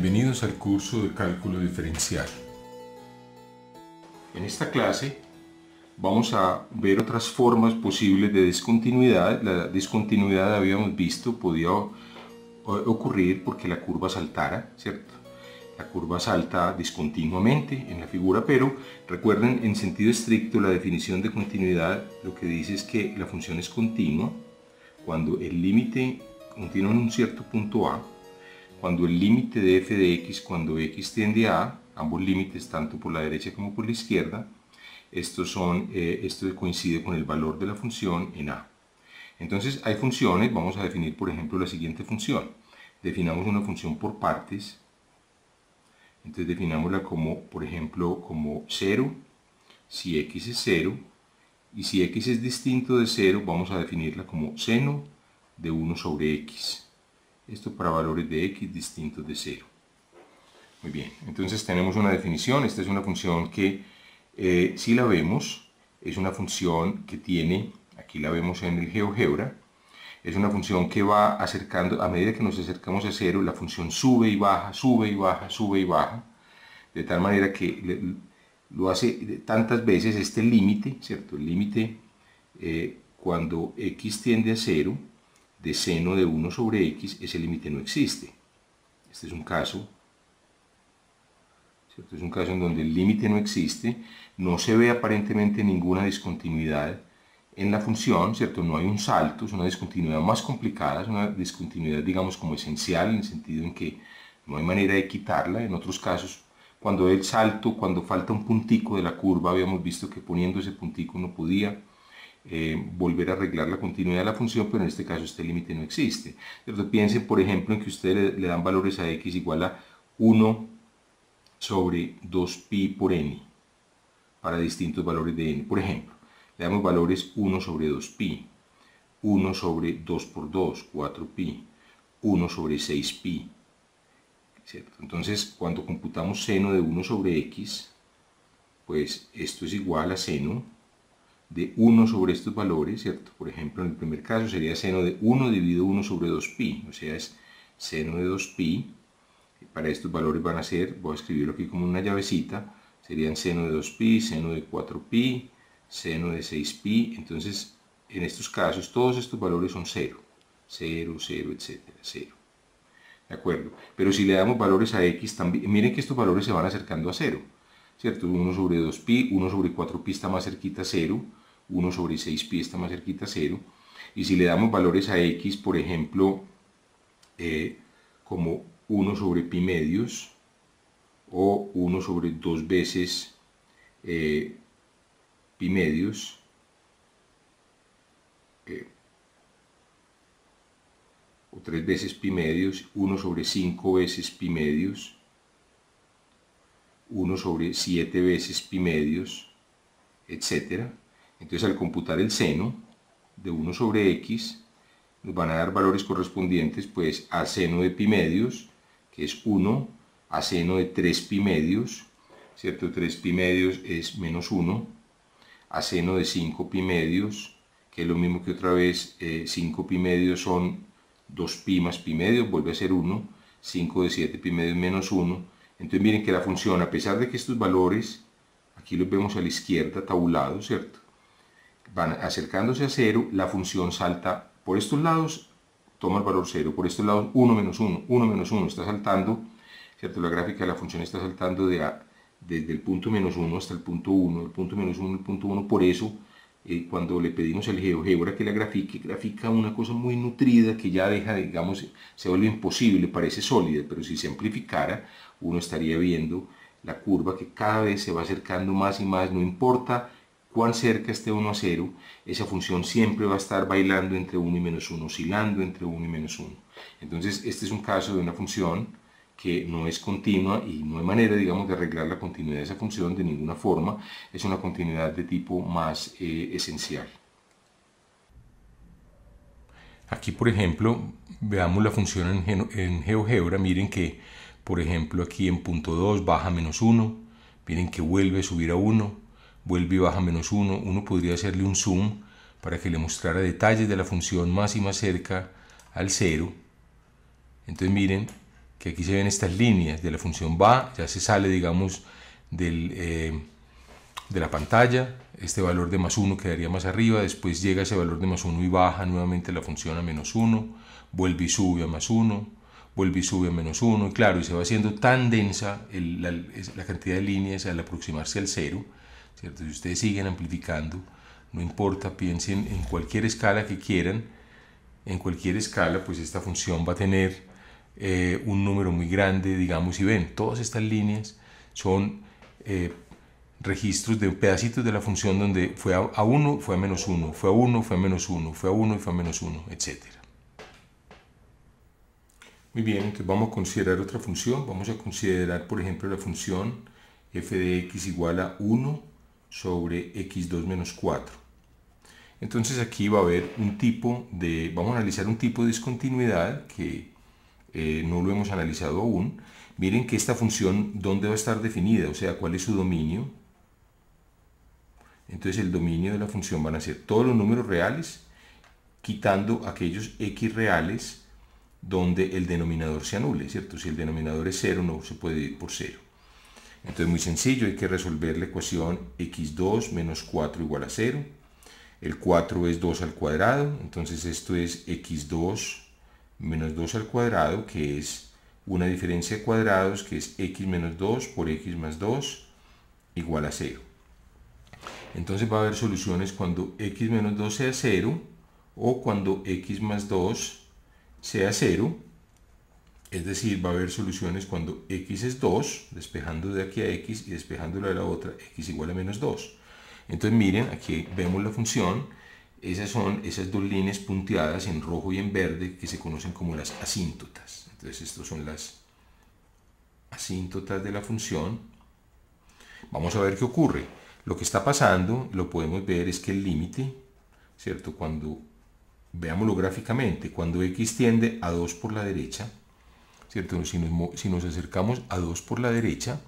Bienvenidos al curso de cálculo diferencial. En esta clase vamos a ver otras formas posibles de descontinuidad. La discontinuidad habíamos visto podía ocurrir porque la curva saltara, ¿cierto? La curva salta discontinuamente en la figura, pero recuerden en sentido estricto la definición de continuidad lo que dice es que la función es continua cuando el límite continúa en un cierto punto A cuando el límite de f de x cuando x tiende a ambos límites tanto por la derecha como por la izquierda, estos son, eh, esto coincide con el valor de la función en a. Entonces hay funciones, vamos a definir por ejemplo la siguiente función. Definamos una función por partes, entonces definámosla como, por ejemplo, como 0, si x es 0, y si x es distinto de 0, vamos a definirla como seno de 1 sobre x esto para valores de x distintos de 0. Muy bien, entonces tenemos una definición, esta es una función que, eh, si la vemos, es una función que tiene, aquí la vemos en el GeoGebra, es una función que va acercando, a medida que nos acercamos a 0 la función sube y baja, sube y baja, sube y baja, de tal manera que lo hace tantas veces este límite, ¿cierto? El límite eh, cuando x tiende a 0 de seno de 1 sobre x, ese límite no existe. Este es un caso, es un caso en donde el límite no existe, no se ve aparentemente ninguna discontinuidad en la función, ¿cierto? no hay un salto, es una discontinuidad más complicada, es una discontinuidad digamos como esencial en el sentido en que no hay manera de quitarla, en otros casos cuando el salto, cuando falta un puntico de la curva, habíamos visto que poniendo ese puntico no podía, eh, volver a arreglar la continuidad de la función, pero en este caso este límite no existe. entonces Piensen, por ejemplo, en que ustedes le, dan valores a x igual a 1 sobre 2pi por n para distintos valores de n. Por ejemplo, le damos valores 1 sobre 2pi, 1 sobre 2 por 2, 4pi, 1 sobre 6pi. Entonces, cuando computamos seno de 1 sobre x, pues esto es igual a seno de 1 sobre estos valores, ¿cierto? Por ejemplo, en el primer caso sería seno de 1 dividido 1 sobre 2pi, o sea, es seno de 2pi, para estos valores van a ser, voy a escribirlo aquí como una llavecita, serían seno de 2pi, seno de 4pi, seno de 6pi, entonces en estos casos todos estos valores son 0, 0, 0, etcétera, 0. ¿De acuerdo? Pero si le damos valores a x también, miren que estos valores se van acercando a 0, ¿cierto? 1 sobre 2pi, 1 sobre 4pi está más cerquita a 0, 1 sobre 6 pi está más cerquita a 0. Y si le damos valores a x, por ejemplo, eh, como 1 sobre pi medios o 1 sobre 2 eh, eh, veces pi medios, o 3 veces pi medios, 1 sobre 5 veces pi medios, 1 sobre 7 veces pi medios, etc., entonces al computar el seno de 1 sobre x, nos van a dar valores correspondientes pues a seno de pi medios, que es 1, a seno de 3 pi medios, ¿cierto? 3 pi medios es menos 1, a seno de 5 pi medios, que es lo mismo que otra vez 5 eh, pi medios son 2 pi más pi medios, vuelve a ser 1, 5 de 7 pi medios menos 1, entonces miren que la función, a pesar de que estos valores, aquí los vemos a la izquierda tabulados, ¿cierto? van acercándose a 0, la función salta por estos lados, toma el valor 0, por estos lados 1 menos 1, 1 menos 1 está saltando, ¿cierto? La gráfica de la función está saltando de a, desde el punto menos 1 hasta el punto 1, el punto menos 1, el punto 1, por eso eh, cuando le pedimos al GeoGebra que la grafique, grafica una cosa muy nutrida que ya deja, digamos, se vuelve imposible, parece sólida, pero si se amplificara, uno estaría viendo la curva que cada vez se va acercando más y más, no importa cuán cerca esté 1 a 0, esa función siempre va a estar bailando entre 1 y menos 1, oscilando entre 1 y menos 1. Entonces, este es un caso de una función que no es continua y no hay manera, digamos, de arreglar la continuidad de esa función de ninguna forma. Es una continuidad de tipo más eh, esencial. Aquí, por ejemplo, veamos la función en, en GeoGebra. Miren que, por ejemplo, aquí en punto 2 baja menos 1. Miren que vuelve a subir a 1 vuelve y baja menos 1, uno podría hacerle un zoom para que le mostrara detalles de la función más y más cerca al 0. Entonces miren que aquí se ven estas líneas de la función va, ya se sale digamos del, eh, de la pantalla, este valor de más 1 quedaría más arriba, después llega ese valor de más 1 y baja nuevamente la función a menos 1, vuelve y sube a más 1, vuelve y sube a menos 1, y claro, y se va haciendo tan densa la, la cantidad de líneas al aproximarse al 0, si ustedes siguen amplificando, no importa, piensen en cualquier escala que quieran, en cualquier escala, pues esta función va a tener eh, un número muy grande, digamos, y ven, todas estas líneas son eh, registros de pedacitos de la función donde fue a 1, fue a menos 1, fue a 1, fue a menos 1, fue a 1 y fue a menos 1, etc. Muy bien, entonces vamos a considerar otra función, vamos a considerar, por ejemplo, la función f de x igual a 1 sobre x2 menos 4. Entonces aquí va a haber un tipo de, vamos a analizar un tipo de discontinuidad que eh, no lo hemos analizado aún. Miren que esta función, ¿dónde va a estar definida? O sea, ¿cuál es su dominio? Entonces el dominio de la función van a ser todos los números reales, quitando aquellos x reales donde el denominador se anule, ¿cierto? Si el denominador es 0, no se puede ir por 0. Entonces muy sencillo, hay que resolver la ecuación x2 menos 4 igual a 0. El 4 es 2 al cuadrado, entonces esto es x2 menos 2 al cuadrado, que es una diferencia de cuadrados, que es x menos 2 por x más 2 igual a 0. Entonces va a haber soluciones cuando x menos 2 sea 0 o cuando x más 2 sea 0 es decir, va a haber soluciones cuando x es 2, despejando de aquí a x y despejándolo de la otra, x igual a menos 2. Entonces miren, aquí vemos la función, esas son esas dos líneas punteadas en rojo y en verde que se conocen como las asíntotas. Entonces estas son las asíntotas de la función. Vamos a ver qué ocurre. Lo que está pasando, lo podemos ver, es que el límite, ¿cierto? Cuando, veámoslo gráficamente, cuando x tiende a 2 por la derecha, si nos, acercamos a 2 por la derecha,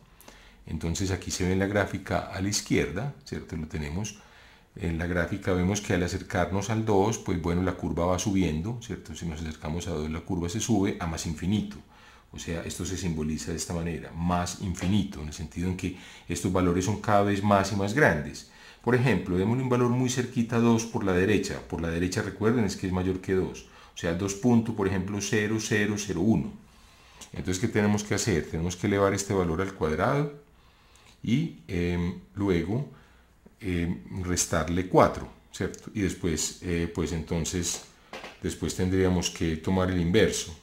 entonces aquí se ve en la gráfica a la izquierda, ¿cierto? Lo tenemos en la gráfica, vemos que al acercarnos al 2, pues bueno, la curva va subiendo, ¿cierto? Si nos acercamos a 2, la curva se sube a más infinito. O sea, esto se simboliza de esta manera, más infinito, en el sentido en que estos valores son cada vez más y más grandes. Por ejemplo, vemos un valor muy cerquita a 2 por la derecha. Por la derecha, recuerden, es que es mayor que 2. O sea, 2 punto, por ejemplo, 1. Entonces, ¿qué tenemos que hacer? Tenemos que elevar este valor al cuadrado y em, luego em, restarle 4, ¿cierto? Y después, eh, pues entonces, después tendríamos que tomar el inverso.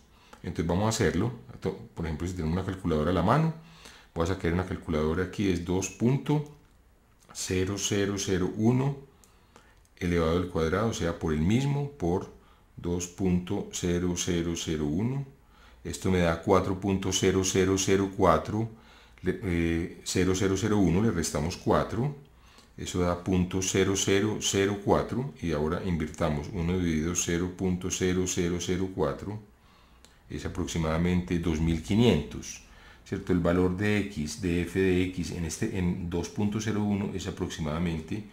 Entonces vamos a hacerlo, por ejemplo, si tenemos una calculadora a la mano, voy a sacar una calculadora aquí, es 2.0001 elevado al cuadrado, o sea, por el mismo, por 2.0001 esto me da 4.0004, 0001, eh, le restamos 4, eso da 0.0004 y ahora invirtamos 1 dividido 0.0004 es aproximadamente 2500, ¿cierto? El valor de x, de f de x en, este, en 2.01 es aproximadamente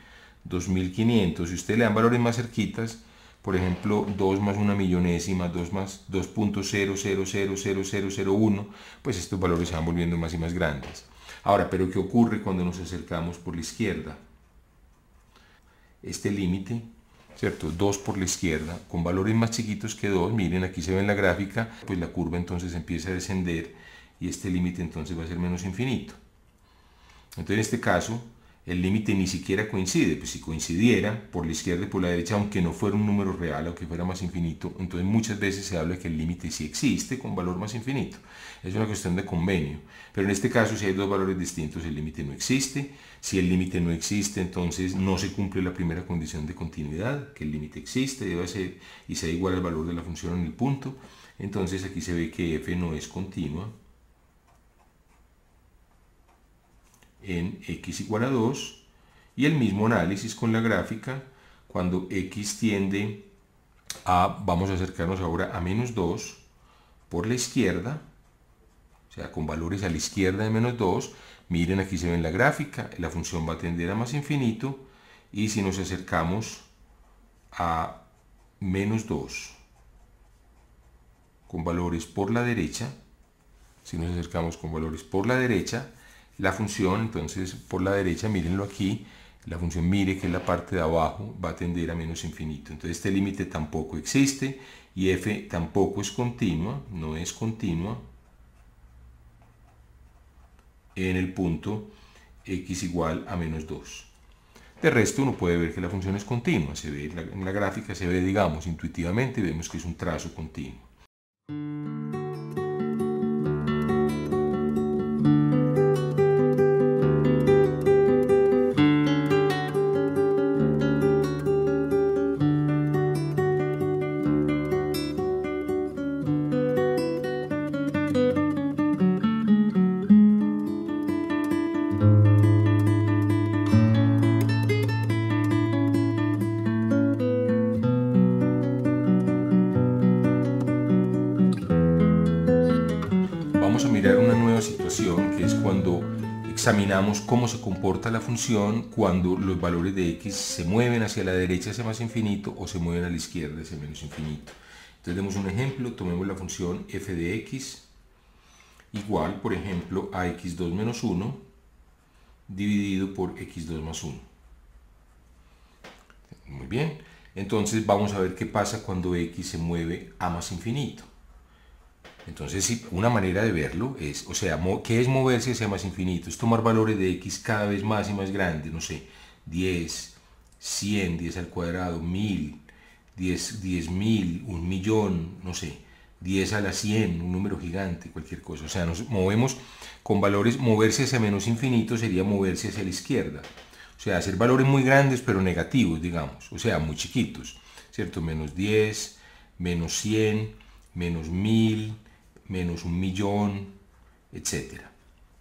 2500. Si usted le dan valores más cerquitas, por ejemplo, 2 más una millonésima, 2 más 2.0000001, pues estos valores se van volviendo más y más grandes. Ahora, ¿pero qué ocurre cuando nos acercamos por la izquierda? Este límite, ¿cierto? 2 por la izquierda, con valores más chiquitos que 2, miren, aquí se ve en la gráfica, pues la curva entonces empieza a descender y este límite entonces va a ser menos infinito. Entonces, en este caso, el límite ni siquiera coincide. Pues si coincidiera por la izquierda y por la derecha, aunque no fuera un número real, aunque fuera más infinito, entonces muchas veces se habla que el límite sí existe con valor más infinito. Es una cuestión de convenio. Pero en este caso, si hay dos valores distintos, el límite no existe. Si el límite no existe, entonces no se cumple la primera condición de continuidad, que el límite existe, debe ser y sea igual al valor de la función en el punto. Entonces aquí se ve que f no es continua, en x igual a 2 y el mismo análisis con la gráfica cuando x tiende a, vamos a acercarnos ahora a menos 2 por la izquierda, o sea, con valores a la izquierda de menos 2, miren aquí se ve en la gráfica, la función va a tender a más infinito y si nos acercamos a menos 2 con valores por la derecha, si nos acercamos con valores por la derecha, la función, entonces por la derecha, mírenlo aquí, la función mire, que es la parte de abajo, va a tender a menos infinito. Entonces este límite tampoco existe y f tampoco es continua, no es continua en el punto x igual a menos 2. De resto uno puede ver que la función es continua, se ve en la gráfica, se ve digamos intuitivamente, vemos que es un trazo continuo. examinamos cómo se comporta la función cuando los valores de x se mueven hacia la derecha hacia más infinito o se mueven a la izquierda hacia menos infinito. Entonces demos un ejemplo, tomemos la función f de x igual, por ejemplo, a x2 menos 1 dividido por x2 más 1. Muy bien, entonces vamos a ver qué pasa cuando x se mueve a más infinito. Entonces, una manera de verlo es, o sea, ¿qué es moverse hacia más infinito? Es tomar valores de x cada vez más y más grandes, no sé, 10, 100, 10 al cuadrado, 1000, 10, 10.000 un millón, no sé, 10 a la 100, un número gigante, cualquier cosa. O sea, nos movemos con valores, moverse hacia menos infinito sería moverse hacia la izquierda. O sea, hacer valores muy grandes pero negativos, digamos, o sea, muy chiquitos, ¿cierto? Menos 10, menos 100, menos 1000, menos un millón, etc.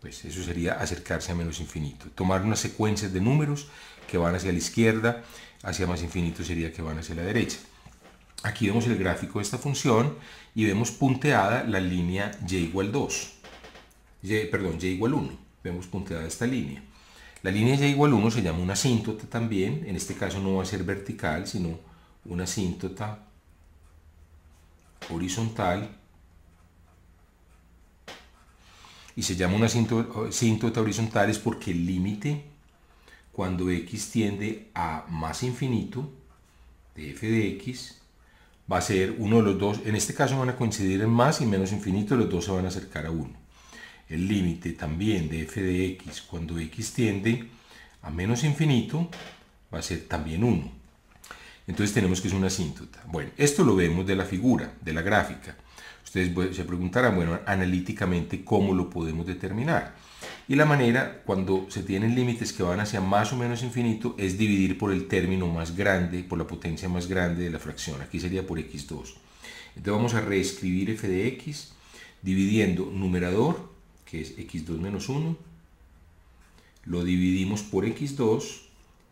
Pues eso sería acercarse a menos infinito. Tomar unas secuencias de números que van hacia la izquierda, hacia más infinito sería que van hacia la derecha. Aquí vemos el gráfico de esta función y vemos punteada la línea y igual 2. perdón, y igual 1. Vemos punteada esta línea. La línea y igual 1 se llama una asíntota también. En este caso no va a ser vertical, sino una asíntota horizontal Y se llama una síntota horizontal es porque el límite, cuando x tiende a más infinito, de f de x, va a ser uno de los dos, en este caso van a coincidir en más y menos infinito, los dos se van a acercar a uno. El límite también de f de x cuando x tiende a menos infinito va a ser también uno. Entonces tenemos que es una síntota. Bueno, esto lo vemos de la figura, de la gráfica. Ustedes se preguntarán, bueno, analíticamente, ¿cómo lo podemos determinar? Y la manera, cuando se tienen límites que van hacia más o menos infinito, es dividir por el término más grande, por la potencia más grande de la fracción. Aquí sería por x2. Entonces vamos a reescribir f de x dividiendo numerador, que es x2 menos 1, lo dividimos por x2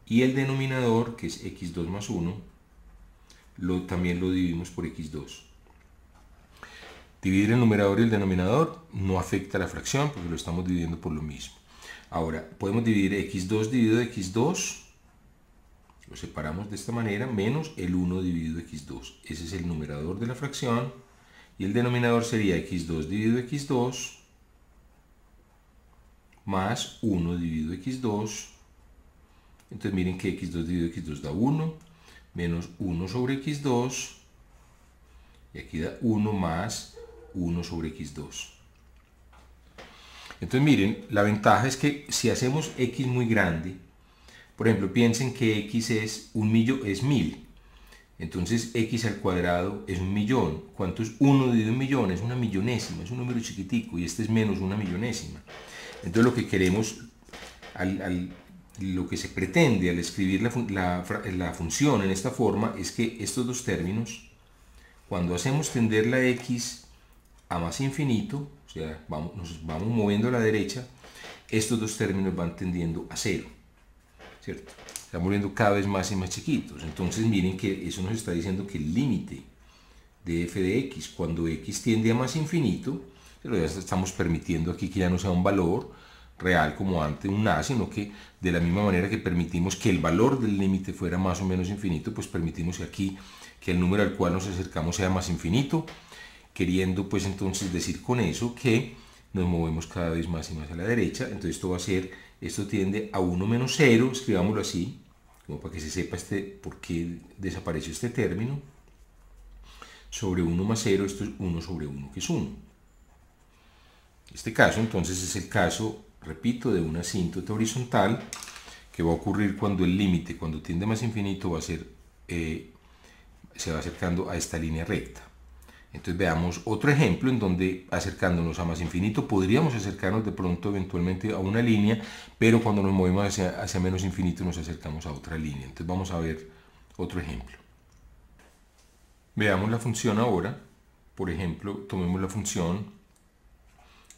y el denominador, que es x2 más 1, también lo dividimos por x2. Dividir el numerador y el denominador no afecta a la fracción porque lo estamos dividiendo por lo mismo. Ahora, podemos dividir x2 dividido x2, lo separamos de esta manera, menos el 1 dividido x2. Ese es el numerador de la fracción y el denominador sería x2 dividido x2 más 1 dividido x2. Entonces miren que x2 dividido x2 da 1, menos 1 sobre x2, y aquí da 1 más 1 sobre x2. Entonces miren, la ventaja es que si hacemos x muy grande, por ejemplo, piensen que x es un millón, es mil. Entonces x al cuadrado es un millón. ¿Cuánto es 1 dividido en millón? Es una millonésima, es un número chiquitico y este es menos una millonésima. Entonces lo que queremos, lo que se pretende al escribir la función en esta forma es que estos dos términos, cuando hacemos tender la x a más infinito, o sea, vamos, nos vamos moviendo a la derecha, estos dos términos van tendiendo a cero, ¿cierto? Estamos viendo cada vez más y más chiquitos. Entonces miren que eso nos está diciendo que el límite de f de x, cuando x tiende a más infinito, pero ya estamos permitiendo aquí que ya no sea un valor real como antes un A, sino que de la misma manera que permitimos que el valor del límite fuera más o menos infinito, pues permitimos aquí que el número al cual nos acercamos sea más infinito queriendo pues entonces decir con eso que nos movemos cada vez más y más a la derecha, entonces esto va a ser, esto tiende a 1 menos 0, escribámoslo así, como para que se sepa este, por qué desapareció este término, sobre 1 más 0, esto es 1 sobre 1, que es 1. Este caso entonces es el caso, repito, de una asíntota horizontal que va a ocurrir cuando el límite, cuando tiende más infinito, va a ser, eh, se va acercando a esta línea recta. Entonces veamos otro ejemplo en donde acercándonos a más infinito podríamos acercarnos de pronto eventualmente a una línea, pero cuando nos movemos hacia, menos infinito nos acercamos a otra línea. Entonces vamos a ver otro ejemplo. Veamos la función ahora. Por ejemplo, tomemos la función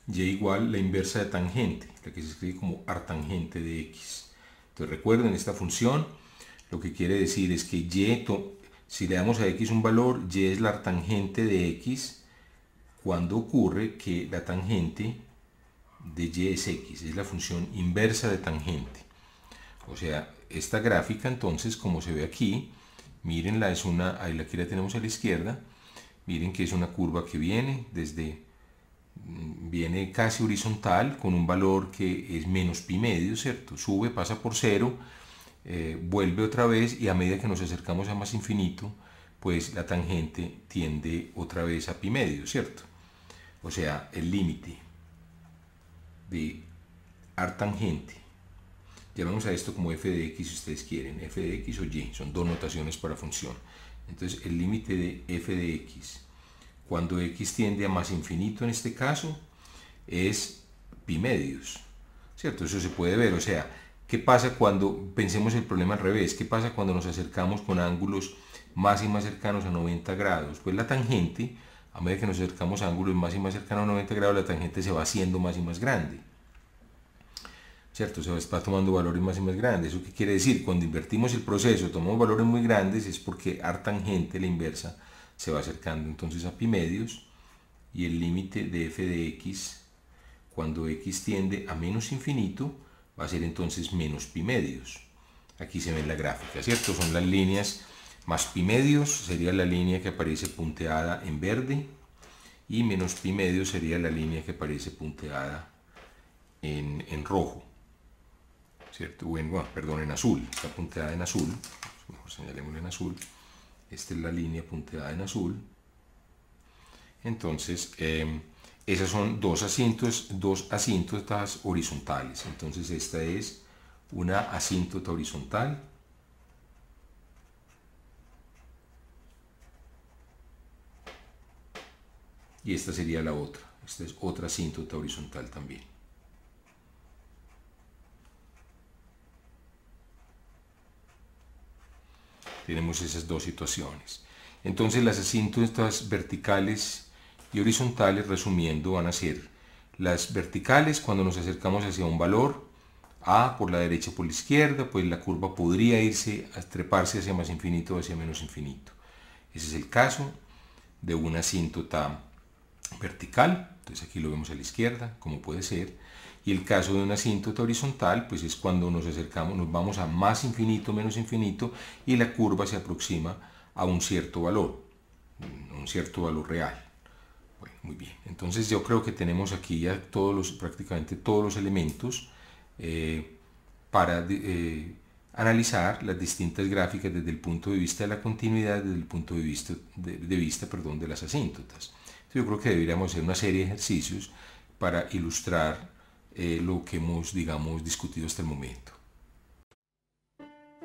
y igual la inversa de tangente, la que se escribe como artangente de x. Entonces recuerden, esta función lo que quiere decir es que y si le damos a x un valor, y es la tangente de x cuando ocurre que la tangente de y es x, es la función inversa de tangente. O sea, esta gráfica entonces, como se ve aquí, la es una, ahí que la tenemos a la izquierda, miren que es una curva que viene desde, mm, viene casi horizontal con un valor que es menos pi medio, ¿cierto? Sube, pasa por cero, eh, vuelve otra vez y a medida que nos acercamos a más infinito, pues la tangente tiende otra vez a pi medio, ¿cierto? O sea, el límite de ar tangente. Llamamos a esto como f de x si ustedes quieren, f de x o y, son dos notaciones para función. Entonces el límite de f de x, cuando x tiende a más infinito en este caso, es pi medios, ¿cierto? Eso se puede ver, o sea, ¿Qué pasa cuando pensemos el problema al revés? ¿Qué pasa cuando nos acercamos con ángulos más y más cercanos a 90 grados? Pues la tangente, a medida que nos acercamos a ángulos más y más cercanos a 90 grados, la tangente se va haciendo más y más grande. ¿Cierto? Se está tomando valores más y más grandes. ¿Eso qué quiere decir? Cuando invertimos el proceso, tomamos valores muy grandes, es porque ar tangente, la inversa, se va acercando entonces a pi medios y el límite de f de x, cuando x tiende a menos infinito, va a ser entonces menos pi medios. Aquí se ve la gráfica, ¿cierto? Son las líneas más pi medios, sería la línea que aparece punteada en verde, y menos pi medios sería la línea que aparece punteada en, rojo, ¿cierto? Bueno, bueno, perdón, en azul, está punteada en azul, mejor señalémosla en azul. Esta es la línea punteada en azul, entonces, em, esas son dos asientos, dos asíntotas horizontales. Entonces, esta es una asíntota horizontal. Y esta sería la otra. Esta es otra asíntota horizontal también. Tenemos esas dos situaciones. Entonces las asíntotas verticales y horizontales, resumiendo, van a ser las verticales cuando nos acercamos hacia un valor, A por la derecha o por la izquierda, pues la curva podría irse a treparse hacia más infinito o hacia menos infinito. Ese es el caso de una asíntota vertical, entonces aquí lo vemos a la izquierda, como puede ser, y el caso de una asíntota horizontal, pues es cuando nos acercamos, nos vamos a más infinito, menos infinito, y la curva se aproxima a un cierto valor, un cierto valor real. Bueno, muy bien. Entonces yo creo que tenemos aquí ya todos los, prácticamente todos los elementos eh, para eh, analizar las distintas gráficas desde el punto de vista de la continuidad, desde el punto de vista de, vista, perdón, de las asíntotas. yo creo que deberíamos hacer una serie de ejercicios para ilustrar eh, lo que hemos, digamos, discutido hasta el momento.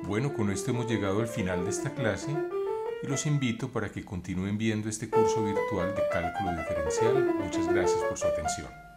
Bueno, con esto hemos llegado al final de esta clase y los invito para que continúen viendo este curso virtual de cálculo diferencial. Muchas gracias por su atención.